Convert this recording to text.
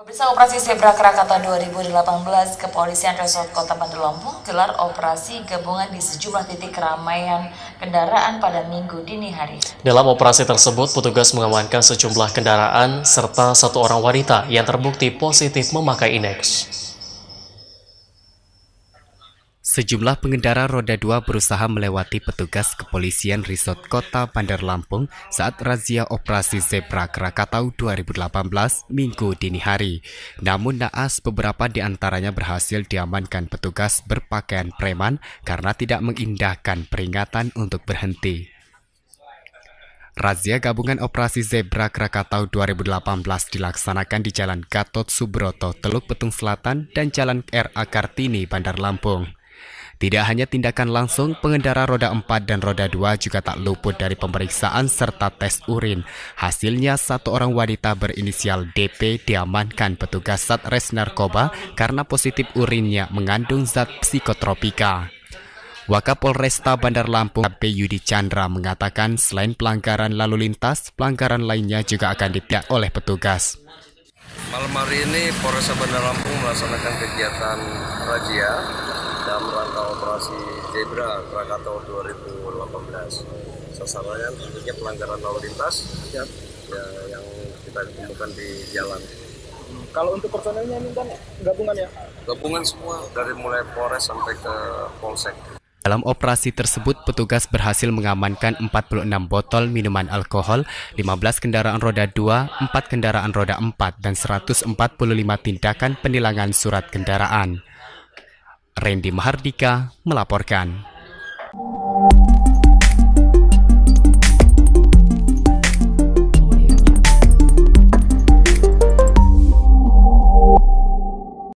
Pemirsa operasi Zebra Krakatau 2018 Kepolisian Resort Kota Bandar Lampung gelar operasi gabungan di sejumlah titik keramaian kendaraan pada minggu dini hari. Dalam operasi tersebut, petugas mengamankan sejumlah kendaraan serta satu orang wanita yang terbukti positif memakai indeks. Sejumlah pengendara roda dua berusaha melewati petugas kepolisian Resort Kota Bandar Lampung saat razia operasi Zebra Krakatau 2018 Minggu dini hari. Namun naas beberapa di antaranya berhasil diamankan petugas berpakaian preman karena tidak mengindahkan peringatan untuk berhenti. Razia gabungan operasi Zebra Krakatau 2018 dilaksanakan di Jalan Gatot Subroto, Teluk Petung Selatan, dan Jalan RA Kartini, Bandar Lampung. Tidak hanya tindakan langsung, pengendara roda 4 dan roda 2 juga tak luput dari pemeriksaan serta tes urin. Hasilnya, satu orang wanita berinisial DP diamankan petugas Satres Narkoba karena positif urinnya mengandung zat psikotropika. Wakapolresta Bandar Lampung KP Yudi Chandra mengatakan selain pelanggaran lalu lintas, pelanggaran lainnya juga akan ditindak oleh petugas. Malam hari ini Polresta Bandar Lampung melaksanakan kegiatan razia dalam rangka operasi Zebra Krakatau 2018. Sasarannya tentunya pelanggaran lalu lintas ya. ya yang kita temukan di jalan. Hmm, kalau untuk personelnya ini kan gabungan ya? Gabungan semua dari mulai Polres sampai ke Polsek. Dalam operasi tersebut, petugas berhasil mengamankan 46 botol minuman alkohol, 15 kendaraan roda 2, 4 kendaraan roda 4, dan 145 tindakan penilangan surat kendaraan. Randy Mahardika melaporkan.